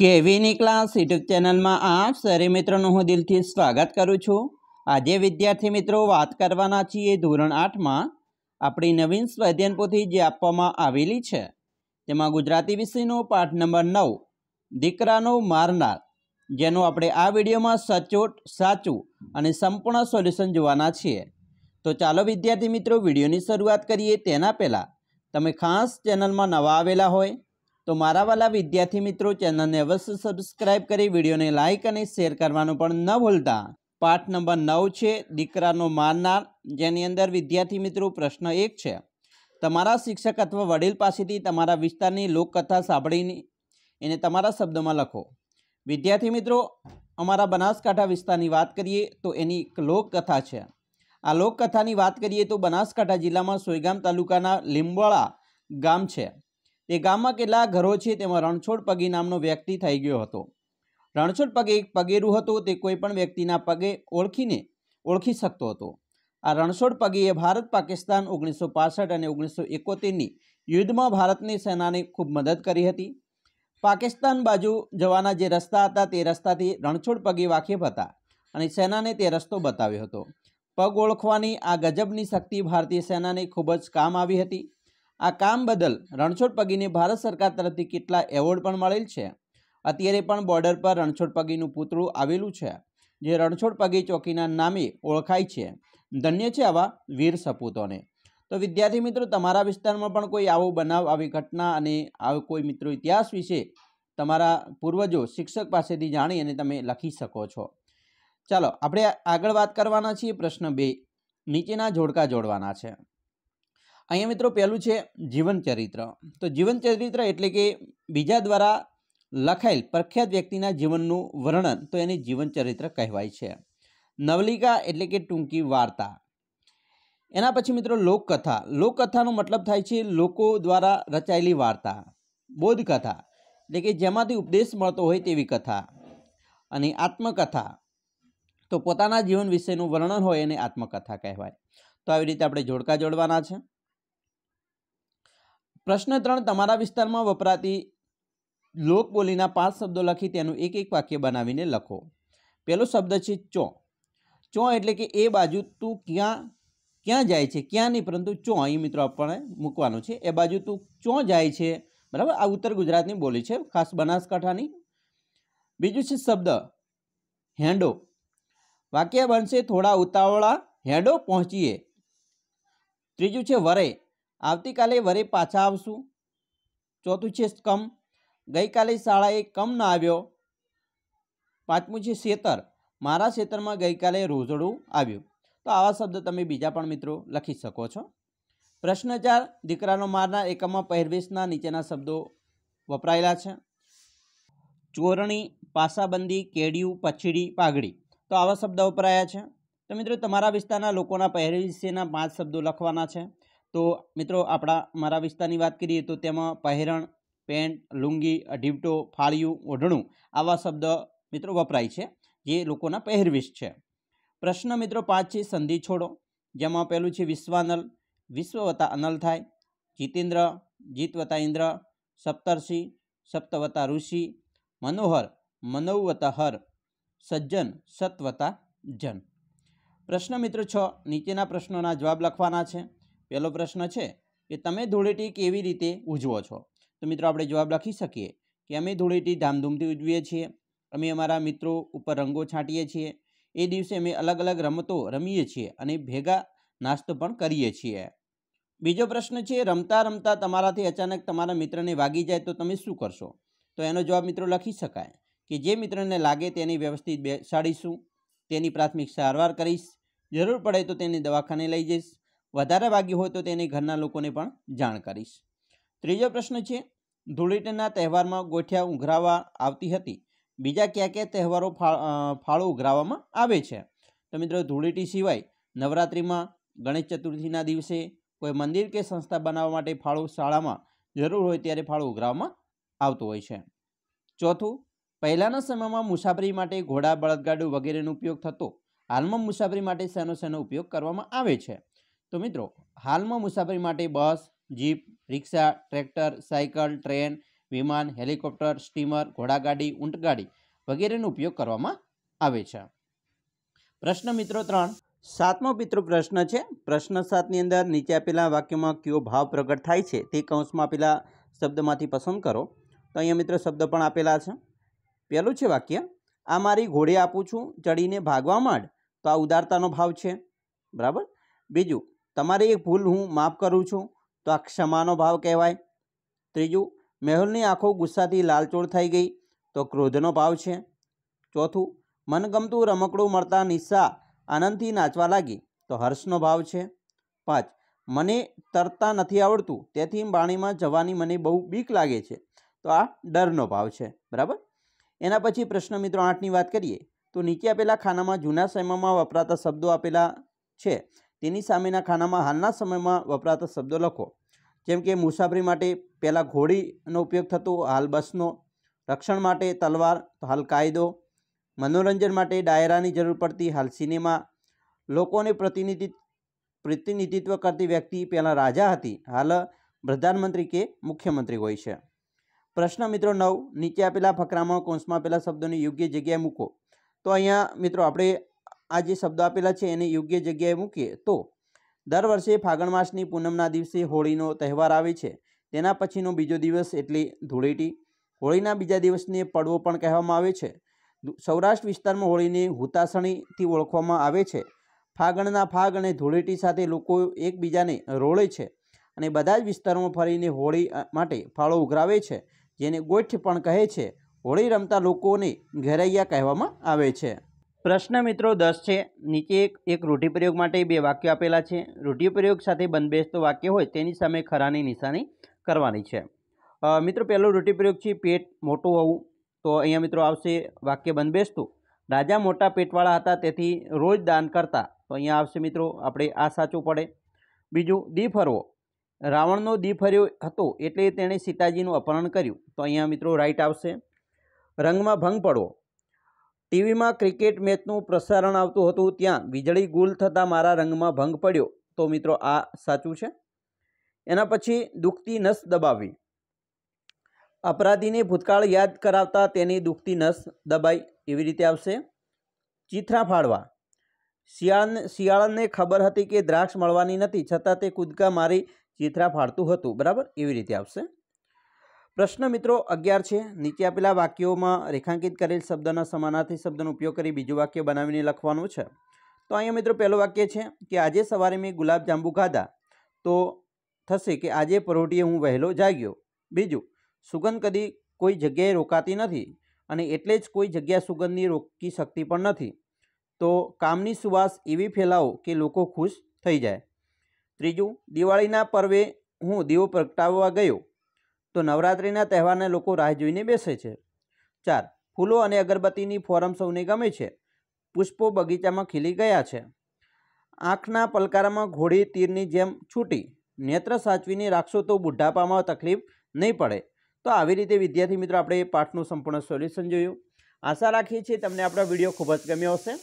કેવીની class YouTube ચેનલમાં આપ સરે મિત્રોનું હું દિલથી સ્વાગત કરું છું આજે વિદ્યાર્થી મિત્રો વાત કરવાના છીએ ધોરણ આઠમાં આપણી નવીન સ્વાધ્યાન જે આપવામાં આવેલી છે તેમાં ગુજરાતી વિષયનો પાઠ નંબર નવ દીકરાનો મારનાર જેનું આપણે આ વિડીયોમાં સચોટ સાચું અને સંપૂર્ણ સોલ્યુશન જોવાના છીએ તો ચાલો વિદ્યાર્થી મિત્રો વિડીયોની શરૂઆત કરીએ તેના પહેલાં તમે ખાસ ચેનલમાં નવા આવેલા હોય તો મારા વાલા વિદ્યાર્થી મિત્રો ચેનલને અવશ્ય સબસ્ક્રાઇબ કરી વિડીયોને લાઇક અને શેર કરવાનું પણ ન ભૂલતા પાઠ નંબર નવ છે દીકરાનો મારનાર જેની અંદર વિદ્યાર્થી મિત્રો પ્રશ્ન એક છે તમારા શિક્ષક અથવા વડીલ પાસેથી તમારા વિસ્તારની લોકકથા સાંભળીને એને તમારા શબ્દોમાં લખો વિદ્યાર્થી મિત્રો અમારા બનાસકાંઠા વિસ્તારની વાત કરીએ તો એની એક લોકકથા છે આ લોકકથાની વાત કરીએ તો બનાસકાંઠા જિલ્લામાં સોયગામ તાલુકાના લીંબોળા ગામ છે તે ગામમાં કેટલા ઘરો છે તેમાં રણછોડ પગી નામનો વ્યક્તિ થઈ ગયો હતો રણછોડ પગે એક પગેરું હતું તે કોઈપણ વ્યક્તિના પગે ઓળખીને ઓળખી શકતો હતો આ રણછોડ પગીએ ભારત પાકિસ્તાન ઓગણીસો પાસઠ અને ઓગણીસો એકોતેરની યુદ્ધમાં ભારતની સેનાને ખૂબ મદદ કરી હતી પાકિસ્તાન બાજુ જવાના જે રસ્તા હતા તે રસ્તાથી રણછોડ પગી વાકેફ હતા અને સેનાને તે રસ્તો બતાવ્યો હતો પગ ઓળખવાની આ ગજબની શક્તિ ભારતીય સેનાને ખૂબ જ કામ આવી હતી આ કામ બદલ રણછોડ પગીને ભારત સરકાર તરફથી કેટલા એવોર્ડ પણ મળેલ છે અત્યારે પણ બોર્ડર પર રણછોડ પગીનું પૂતળું આવેલું છે જે રણછોડ પગી ચોકીના નામે ઓળખાય છે ધન્ય છે આવા વીર સપૂતોને તો વિદ્યાર્થી મિત્રો તમારા વિસ્તારમાં પણ કોઈ આવો બનાવ આવી ઘટના અને આવો કોઈ મિત્રો ઇતિહાસ વિશે તમારા પૂર્વજો શિક્ષક પાસેથી જાણી અને તમે લખી શકો છો ચાલો આપણે આગળ વાત કરવાના છીએ પ્રશ્ન બે નીચેના જોડકા જોડવાના છે અહીંયા મિત્રો પહેલું છે જીવન ચરિત્ર તો જીવન ચરિત્ર એટલે કે બીજા દ્વારા લખાયેલ પ્રખ્યાત વ્યક્તિના જીવનનું વર્ણન તો એને જીવન ચરિત્ર કહેવાય છે નવલિકા એટલે કે ટૂંકી વાર્તા એના પછી મિત્રો લોકકથા લોકકથાનો મતલબ થાય છે લોકો દ્વારા રચાયેલી વાર્તા બોધકથા એટલે કે જેમાંથી ઉપદેશ મળતો હોય તેવી કથા અને આત્મકથા તો પોતાના જીવન વિશેનું વર્ણન હોય એને આત્મકથા કહેવાય તો આવી રીતે આપણે જોડકા જોડવાના છે પ્રશ્ન ત્રણ તમારા વિસ્તારમાં વપરાતી લોકબોલીના પાંચ શબ્દો લખી તેનું એક એક વાક્ય બનાવીને લખો પહેલો શબ્દ છે ચો ચો એટલે કે એ બાજુ તું ક્યાં ક્યાં જાય છે ક્યાં નહીં પરંતુ ચો અહીં મિત્રો આપણે મૂકવાનું છે એ બાજુ તું ચો જાય છે બરાબર આ ઉત્તર ગુજરાતની બોલી છે ખાસ બનાસકાંઠાની બીજું છે શબ્દ હેંડો વાક્ય બનશે થોડા ઉતાવળા હેંડો પહોંચીએ ત્રીજું છે વરે આવતીકાલે વરે પાછા આવશું ચોથું છે કમ ગઈકાલે શાળાએ કમ ન આવ્યો પાંચમું છે શેતર મારા ક્ષેત્રમાં ગઈકાલે રોઝડું આવ્યું તો આવા શબ્દ તમે બીજા પણ મિત્રો લખી શકો છો પ્રશ્ન ચાર દીકરાનો મારના એકમમાં પહેરવેશના નીચેના શબ્દો વપરાયેલા છે ચોરણી પાસાબંધી કેડિયું પછીડી પાઘડી તો આવા શબ્દ વપરાયા છે તો મિત્રો તમારા વિસ્તારના લોકોના પહેરવેશના પાંચ શબ્દો લખવાના છે તો મિત્રો આપણા મારા વિસ્તારની વાત કરીએ તો તેમાં પહેરણ પેન્ટ લુંગી ઢીપટો ફાળિયું ઓઢણું આવા શબ્દ મિત્રો વપરાય છે જે લોકોના પહેરવેશ છે પ્રશ્ન મિત્રો પાંચ છે સંધિ છોડો જેમાં પહેલું છે વિશ્વાનલ વિશ્વવતા અનલ થાય જીતેન્દ્ર જીતવતા ઇન્દ્ર સપ્તર્ષિ સપ્તવતા ઋષિ મનોહર મનોવતા હર સજ્જન સત્વતા જન પ્રશ્ન મિત્રો છ નીચેના પ્રશ્નોના જવાબ લખવાના છે પહેલો પ્રશ્ન છે કે તમે ધૂળેટી કેવી રીતે ઉજવો છો તો મિત્રો આપણે જવાબ લખી શકીએ કે અમે ધૂળેટી ધામધૂમથી ઉજવીએ છીએ અમે અમારા મિત્રો ઉપર રંગો છાંટીએ છીએ એ દિવસે અમે અલગ અલગ રમતો રમીએ છીએ અને ભેગા નાસ્તો પણ કરીએ છીએ બીજો પ્રશ્ન છે રમતા રમતા તમારાથી અચાનક તમારા મિત્રને વાગી જાય તો તમે શું કરશો તો એનો જવાબ મિત્રો લખી શકાય કે જે મિત્રને લાગે તેની વ્યવસ્થિત બેસાડીશું તેની પ્રાથમિક સારવાર કરીશ જરૂર પડે તો તેને દવાખાને લઈ જઈશ વધારે વાગી હોય તો તેની ઘરના લોકોને પણ જાણ કરીશ ત્રીજો પ્રશ્ન છે ધૂળેટીના તહેવારમાં ગોઠિયા ઉઘરાવવા આવતી હતી બીજા કયા કયા તહેવારો ફાળો ઉઘરાવવામાં આવે છે તો મિત્રો ધૂળેટી સિવાય નવરાત્રિમાં ગણેશ ચતુર્થીના દિવસે કોઈ મંદિર કે સંસ્થા બનાવવા માટે ફાળો શાળામાં જરૂર હોય ત્યારે ફાળો ઉઘરાવવામાં આવતો હોય છે ચોથું પહેલાંના સમયમાં મુસાફરી માટે ઘોડા બળદગાડું વગેરેનો ઉપયોગ થતો હાલમાં મુસાફરી માટે શેનો શેનો ઉપયોગ કરવામાં આવે છે તો મિત્રો હાલમાં મુસાફરી માટે bus jeep rickshaw tractor cycle train વિમાન હેલિકોપ્ટર સ્ટીમર ઘોડાગાડી ઊંટગાડી વગેરેનો ઉપયોગ કરવામાં આવે છે પ્રશ્ન મિત્રો ત્રણ સાતમો પિતૃ પ્રશ્ન છે પ્રશ્ન સાતની અંદર નીચે આપેલા વાક્યમાં કયો ભાવ પ્રગટ થાય છે તે કૌંસમાં આપેલા શબ્દમાંથી પસંદ કરો તો અહીંયા મિત્રો શબ્દ પણ આપેલા છે પહેલું છે વાક્ય આ મારી ઘોડે આપું છું ચડીને ભાગવા માંડ તો આ ઉદારતાનો ભાવ છે બરાબર બીજું તમારી એક ભૂલ હું માફ કરું છું તો આ ક્ષમાનો ભાવ કહેવાય ત્રીજું મેહુલની આંખો ગુસ્સાથી લાલચોળ થઈ ગઈ તો ક્રોધનો ભાવ છે ચોથું મનગમતું રમકડું મળતા નિશા આનંદથી નાચવા લાગી તો હર્ષનો ભાવ છે પાંચ મને તરતા નથી આવડતું તેથી પાણીમાં જવાની મને બહુ બીક લાગે છે તો આ ડરનો ભાવ છે બરાબર એના પછી પ્રશ્ન મિત્રો આઠની વાત કરીએ તો નીચે આપેલા ખાનામાં જૂના સમયમાં વપરાતા શબ્દો આપેલા છે તેની સામેના ખાનામાં હાલના સમયમાં વપરાતા શબ્દો લખો જેમ કે મુસાફરી માટે પહેલાં ઘોડીનો ઉપયોગ થતો હાલ બસનો રક્ષણ માટે તલવાર હાલ કાયદો મનોરંજન માટે ડાયરાની જરૂર પડતી હાલ સિનેમા લોકોને પ્રતિનિધિત્વ પ્રતિનિધિત્વ કરતી વ્યક્તિ પહેલાં રાજા હતી હાલ પ્રધાનમંત્રી કે મુખ્યમંત્રી હોય છે પ્રશ્ન મિત્રો નવ નીચે આપેલા ફકરામાં કોંસમાં આપેલા શબ્દોની યોગ્ય જગ્યાએ મૂકો તો અહીંયા મિત્રો આપણે આ જે શબ્દો આપેલા છે એને યોગ્ય જગ્યાએ મૂકીએ તો દર વર્ષે ફાગણ માસની પૂનમના દિવસે હોળીનો તહેવાર આવે છે તેના પછીનો બીજો દિવસ એટલે ધૂળેટી હોળીના બીજા દિવસને પડવો પણ કહેવામાં આવે છે સૌરાષ્ટ્ર વિસ્તારમાં હોળીને હુતાસણીથી ઓળખવામાં આવે છે ફાગણના ફાગ અને ધૂળેટી સાથે લોકો એકબીજાને રોળે છે અને બધા જ વિસ્તારોમાં ફરીને હોળી માટે ફાળો ઉઘરાવે છે જેને ગોઠ પણ કહે છે હોળી રમતા લોકોને ઘેરૈયા કહેવામાં આવે છે પ્રશ્ન મિત્રો દસ છે નીચે એક એક રૂઢિપ્રયોગ માટે બે વાક્યો આપેલા છે રૂઢિપ્રયોગ સાથે બંધબેસતો વાક્ય હોય તેની સામે ખરાની નિશાની કરવાની છે મિત્રો પહેલો રૂઢિપ્રયોગ છે પેટ મોટું હોવું તો અહીંયા મિત્રો આવશે વાક્ય બંધબેસતું રાજા મોટા પેટવાળા હતા તેથી રોજ દાન કરતા તો અહીંયા આવશે મિત્રો આપણે આ સાચું પડે બીજું દી ફરવો રાવણનો દી ફર્યો હતો એટલે તેણે સીતાજીનું અપહરણ કર્યું તો અહીંયા મિત્રો રાઈટ આવશે રંગમાં ભંગ પડવો ટીવીમાં ક્રિકેટ મેચનું પ્રસારણ આવતું હતું ત્યાં વીજળી ગુલ થતાં મારા રંગમાં ભંગ પડ્યો તો મિત્રો આ સાચું છે એના પછી દુખતી નસ દબાવી અપરાધીને ભૂતકાળ યાદ કરાવતા તેની દુખતી નસ દબાઈ એવી રીતે આવશે ચીથરા ફાળવા શિયાળને શિયાળને ખબર હતી કે દ્રાક્ષ મળવાની નથી છતાં તે કૂદકા મારી ચીથરા ફાળતું હતું બરાબર એવી રીતે આવશે પ્રશ્ન મિત્રો અગિયાર છે નીચે આપેલા વાક્યોમાં રેખાંકિત કરેલ શબ્દના સમાનાર્થી શબ્દનો ઉપયોગ કરી બીજું વાક્ય બનાવીને લખવાનું છે તો અહીંયા મિત્રો પહેલું વાક્ય છે કે આજે સવારે મેં ગુલાબજાંબુ ખાધા તો થશે કે આજે પરોઢીએ હું વહેલો જાગ્યો બીજું સુગંધ કદી કોઈ જગ્યાએ રોકાતી નથી અને એટલે જ કોઈ જગ્યા સુગંધની રોકી શકતી પણ નથી તો કામની સુવાસ એવી ફેલાવો કે લોકો ખુશ થઈ જાય ત્રીજું દિવાળીના પર્વે હું દીવો પ્રગટાવવા ગયો તો નવરાત્રિના તહેવારને લોકો રાહ જોઈને બેસે છે ચાર ફૂલો અને અગરબત્તીની ફોરમ સૌને ગમે છે પુષ્પો બગીચામાં ખીલી ગયા છે આંખના પલકારામાં ઘોડી તીરની જેમ છૂટી નેત્ર સાચવીને રાખશો તો બુઢાપામાં તકલીફ નહીં પડે તો આવી રીતે વિદ્યાર્થી મિત્રો આપણે એ પાઠનું સંપૂર્ણ સોલ્યુશન જોયું આશા રાખીએ છીએ તમને આપણો વિડીયો ખૂબ જ ગમ્યો હશે